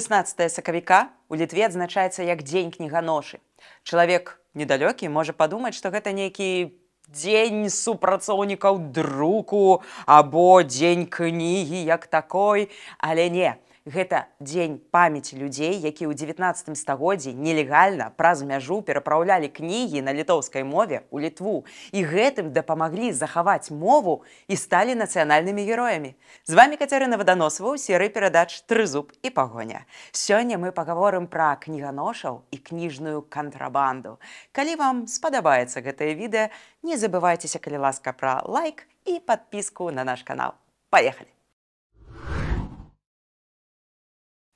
16 сакавіка у літве адзначаецца як дзень кніганошы. Чалавек недалёкі можа падумаць, што гэта нейкі дзень супрацоўнікаў друку або дзень кнігі як такой, але не гэта дзень памяці людзей які ў 19 стагоддзі нелегальна праз мяжу перапраўлялі кнігі на літоўскай мове у літву і гэтым дапамаглі захаваць мову і сталі нацыянальнымі героямі з вами кацярына водоносова ў серы перадач трызуб і пагоня сёння мы паговорым пра кніганошаў і кніжную кантрабанду калі вам спадабаецца гэтае відэа не забывайцеся калі ласка пра лайк і подпіску на наш канал поехали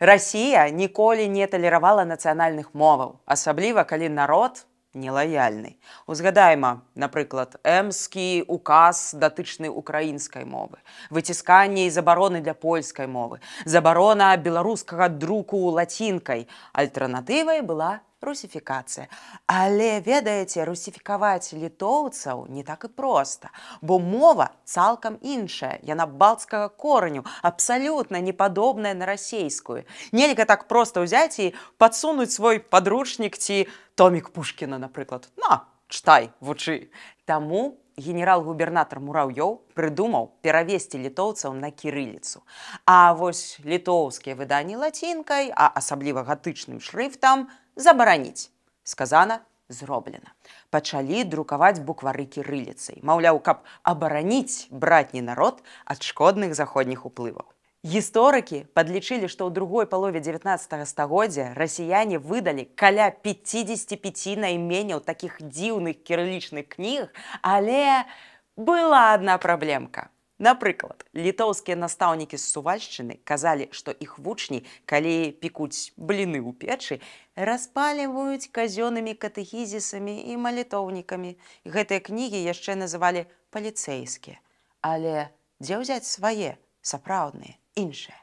Расія ніколі не талеравала нацыянальных моваў, асабліва калі народ нелаяльны. Узгадайма, напрыклад, эмскі указ датычнай украінскай мовы, выцісканне і забароны для польскай мовы, забарона беларускага друку лацінкай, альтэрнатывай была русіфікацыя. Але ведаеце, русіфікаваць літоўцаў не так і проста, бо мова цалкам іншая, яна балцкага кораню абсалютна не падобная на расійскую. Нельга так проста ўзяць і падсунуць свой падручнік ці томік Пушкіна, напрыклад, на чытай, вучы. Таму генерал-губернатар Мураўёў прыдумаў перавесці літоўцаў на кірыліцу. А вось літоўскія выданні лацінкай, а асабліва гатычным шрыфтам, забараніць сказана зроблена пачалі друкаваць буквары кірыліцай маўляў каб абараніць братні народ ад шкодных заходніх уплываў Гісторыкі падлічылі, што ў другой палове 19 стагоддзя расіяне выдалі каля 55 найменняў такіх дзіўных кірылічных кніг, але была адна праблемка. Напрыклад, літоўскія настаўнікі з сувальшчыны казалі, што іх вучні, калі пікуць бліны ў печы, распаліваюць казёнымі катэгізісамі і малітоўнікамі. Гэтыя кнігі яшчэ называлі паліцэйскія. Але дзе ўзяць свае сапраўдныя іншыя.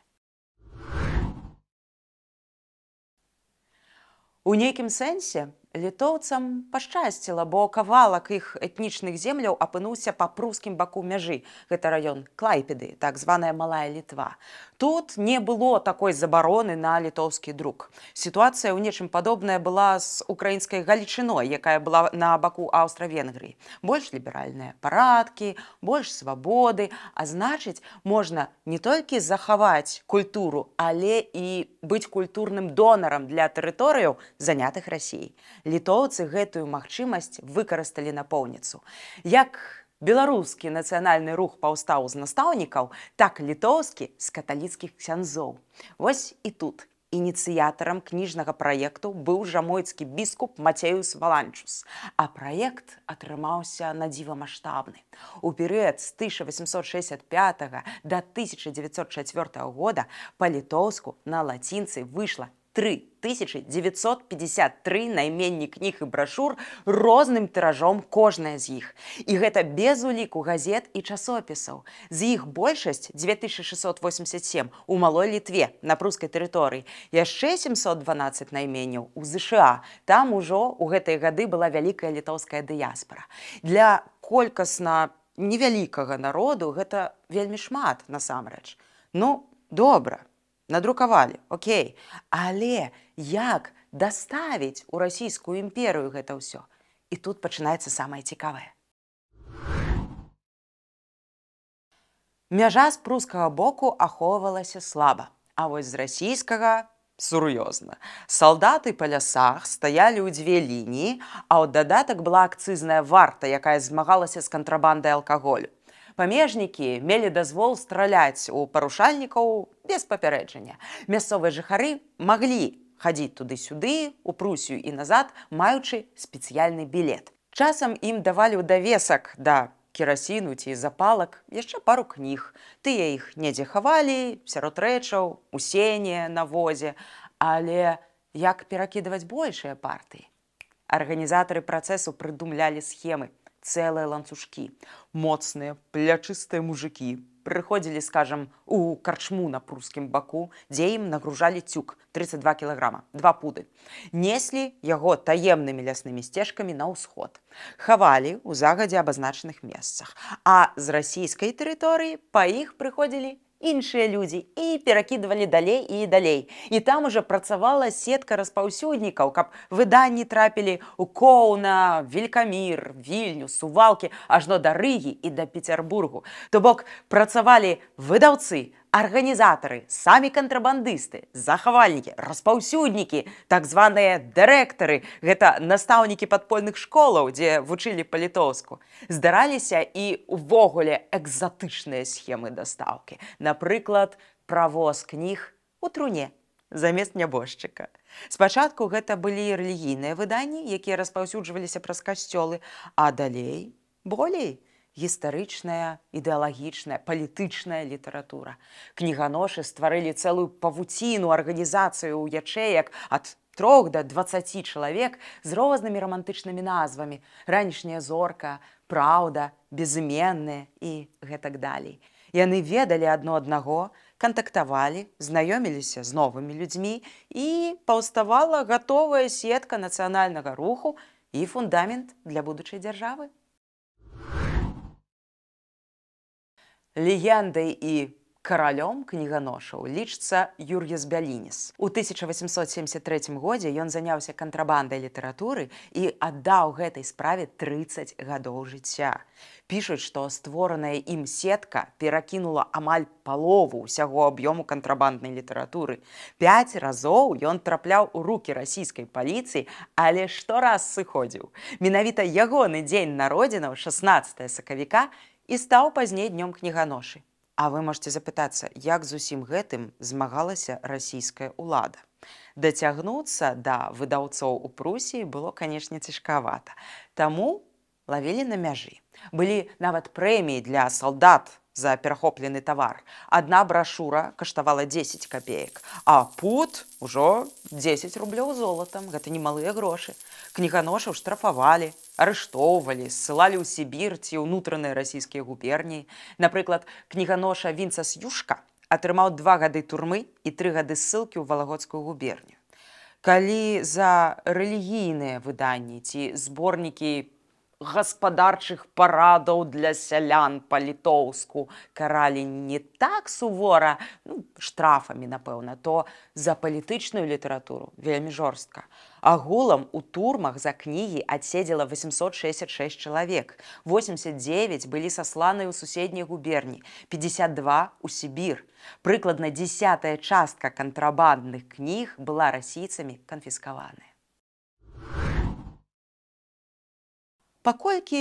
У нейкім сэнсе літоўцам пашчасціла, бо кавалак іх этнічных земляў апынуўся па прускім баку мяжы. Гэта раён клайпеды, так званая малая літва. Тут не было такой забароны на літоўскі друк. Сітуацыя ў нечым падобная была з украінскай галічыной, якая была на баку аўстра-венгрыі. Больш ліберальныя парадкі, больш свабоды, а значыць, можна не толькі захаваць культуру, але і быць культурным донарам для тэрыторыяў занятых рассій. Літоўцы гэтую магчымасць выкарысталі напоўніцу. Як беларускі нацыянальны рух паўстаў з настаўнікаў, так літоўскі з каталіцкіх сянзоў. Вось і тут ініцыятарам кніжнага праекту быў жамойцкі біскуп Мацеюс Валанчус. А праект атрымаўся на дзіва маштабны. У перыяд з 1865 до 1904 года па-літоўску на лацінцы выйшла 3953 найменні кніг і брашур розным тыражом кожная з іх. І гэта без уліку газет і часопісаў. З іх большасць 2687 у малой літве на прускай тэрыторыі яшчэ 712 найменняў у ЗША. Там ужо у гэтыя гады была вялікая літоўская дыяспара. Для колькасна невялікага народу гэта вельмі шмат насамрэч. Ну добра, надрукавалі Окей але як даставіць у расійскую імперыю гэта ўсё і тут пачынаецца самае цікавае Мяжа з прускага боку ахоўвалася слаба А вось з расійскага сур'ёзна салдаты па лясах стаялі ў дзве лініі а от дадатак была акцызная варта якая змагалася з кантрабандай алкаголю памежнікі мелі дазвол страляць у парушальнікаў без папярэджання. Мясцовыя жыхары маглі хадзіць туды-сюды, у прусію і назад, маючы спецыяльны білет. Часам ім давалі ў давесак да керасіну ці запалак яшчэ пару кніг. Тыя іх недзе хавалі, сярод рэчаў, усенне на возе, Але як перакідваць большыя партыі. Арганізатары працэсу прыдумлялі схемы цэлыя ланцужкі. Моцныя, плячыстыя мужыкі прыходзілі, скажам, у карчму на прускім баку, дзе ім нагружалі цюк 32 кілаграма, два пуды. Неслі яго таемнымі ляснымі сцежкамі на ўсход. Хавалі ў загадзе абазначаных месцах, а з расійскай тэрыторыі па іх прыходзілі іншыя людзі і перакідвалі далей і далей. І там уже працавала сетка распаўсюднікаў, каб выданні трапілі у коўна, велькамір, вільню, сувалкі, ажно да рыгі і да Петербургу. То бок працавалі выдаўцы, арганізатары, самі кантрабандысты, захавальнікі, распаўсюднікі, так званыя дырэктары, гэта настаўнікі падпольных школаў, дзе вучылі па-літоўску. Здараліся і ўвогуле экзатычныя схемы дастаўкі. Напрыклад, правоз кніг у труне замест нябожчыка. Спачатку гэта былі рэлігійныя выданні, якія распаўсюджваліся праз касцёлы, а далей болей, гістарычная, ідэалагічная, палітычная літаратура. Кніганошы стварылі цэлую павуціну арганізацыю ў ячеяк ад трох да 20 чалавек з рознымі рамантычнымі назвамі: ранішняя зорка, праўда, безыменныя і гэтак далей. Яны ведалі адно аднаго, кантактавалі, знаёміліся з новымі людзьмі і паўставала гатовая сетка нацыянальнага руху і фундамент для будучай дзяржавы. Легендай і каралём кніганошаў лічыцца Юр'яс Бялініс. У 1873 годзе ён заняўся кантрабандай літаратуры і аддаў гэтай справе 30 гадоў жыцця. Пішуць, што створаная ім сетка перакінула амаль палову ўсяго аб'ёму кантрабанднай літаратуры. Пяць разоў ён трапляў у рукі расійскай паліцыі, але штораз сыходзіў. Менавіта ягоны дзень народзінаў 16 сакавіка і стаў пазней днём кніганошы. А вы можете запытацца, як з усім гэтым змагалася расійская ўлада. Дацягнуцца да выдаўцоў у прусіі было, канешне, цяжкавата. Таму лавілі на мяжы. Былі нават прэміі для салдат, за перахоплены товар. Адна брашура каштавала 10 копеек, а пут ужо 10 рублёў золотам, гэта не малыя грошы. Кніганошаў штрафавалі, арыштоўвалі, ссылалі ў Сібір ці ўнутраныя расійскія губерніі. Напрыклад, кніганоша Вінца с Юшка атрымаў два гады турмы і тры гады ссылкі ў валагодскую губерню. Калі за рэлігійныя выданні ці зборнікі гаспадарчых парадаў для сялян па-літоўску каралі не так сувора ну, штрафамі, напэўна, то за палітычную літаратуру вельмі жорстка. Агулам у турмах за кнігі адседзела 866 чалавек. 89 былі сасланы ў суседнія губерні, 52 у Сібір. Прыкладна десятая частка кантрабандных кніг была расійцамі канфіскаваная. пакойкі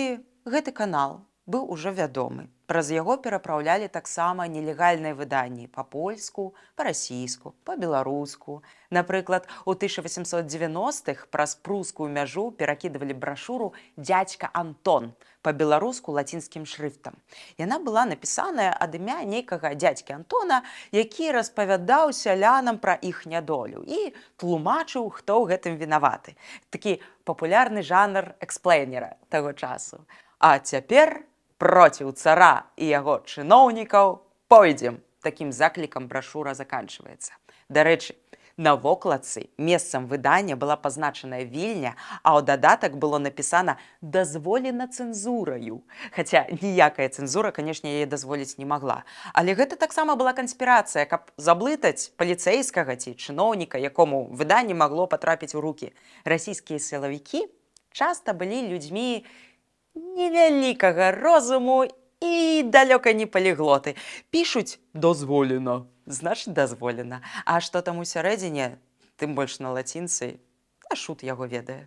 гэты канал быў ужо вядомы. Праз яго перапраўлялі таксама нелегальныя выданні па-польску, па-расійску, па-беларуску. Напрыклад, у 1890-х праз прускую мяжу перакідывалі брашуру дзядзька Антон по-беларуску лацінскім шрыфтам. Яна была напісаная ад імя нейкага дзядзькі Антона, які распавядаў сялянам пра іх нядолю і тлумачыў, хто ў гэтым вінаваты. Такі папулярны жанр эксплейнера таго часу. А цяпер, проціў цара і яго чыноўнікаў пойдзем такім заклікам брашура заканчваецца дарэчы на вокладцы месцам выдання была пазначаная вільня а ў дадатак было напісана дазволена цэнзураю хаця ніякая цэнзура канешне яе дазволіць не магла але гэта таксама была канспірацыя каб заблытаць паліцэйскага ці чыноўніка якому выданне магло патрапіць у руки расійскія сілавікі часта былі людзьмі не невялікага розуму і далёка не паліглоты. Пішуць дозволена, значыць дазволена. А што там усярэдзіне, тым больш на лацінцы, а шут яго ведае.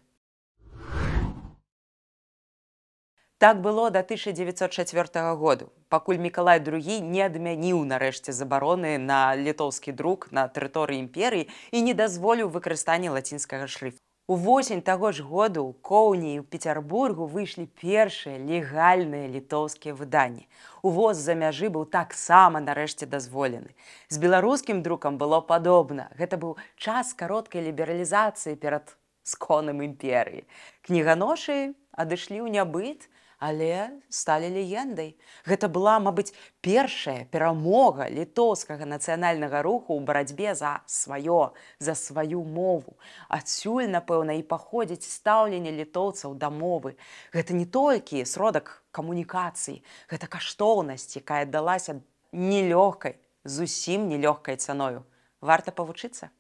Так было да 1904 году, пакуль Мікалай II не адмяніў нарэшце забароны на літоўскі друк на тэрыторыі імперыі і не дазволіў выкарыстанне лацінскага шрыфта. Увосень таго ж году ў коўні і ў Петербургу выйшлі першыя легальныя літоўскія выданні. Увоз за мяжы быў таксама нарэшце дазволены. З беларускім друкам было падобна. Гэта быў час кароткай лібералізацыі перад сконам імперыі. Кніганошы адышлі ў нябыт, але сталі легендай. Гэта была, мабыць, першая перамога літоўскага нацыянальнага руху ў барацьбе за сваё, за сваю мову. Адсюль, напэўна, і паходзіць стаўленне літоўцаў да мовы. Гэта не толькі сродак камунікацыі, гэта каштоўнасць, якая далася нелёгкай, зусім нелёгкай цаною. Варта павучыцца.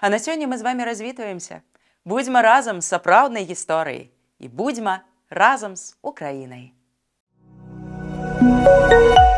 А на сёння мы з вами развітваемся. Будзьма разам з сапраўднай гісторыяй і будзьма разам з украінай. Thank you.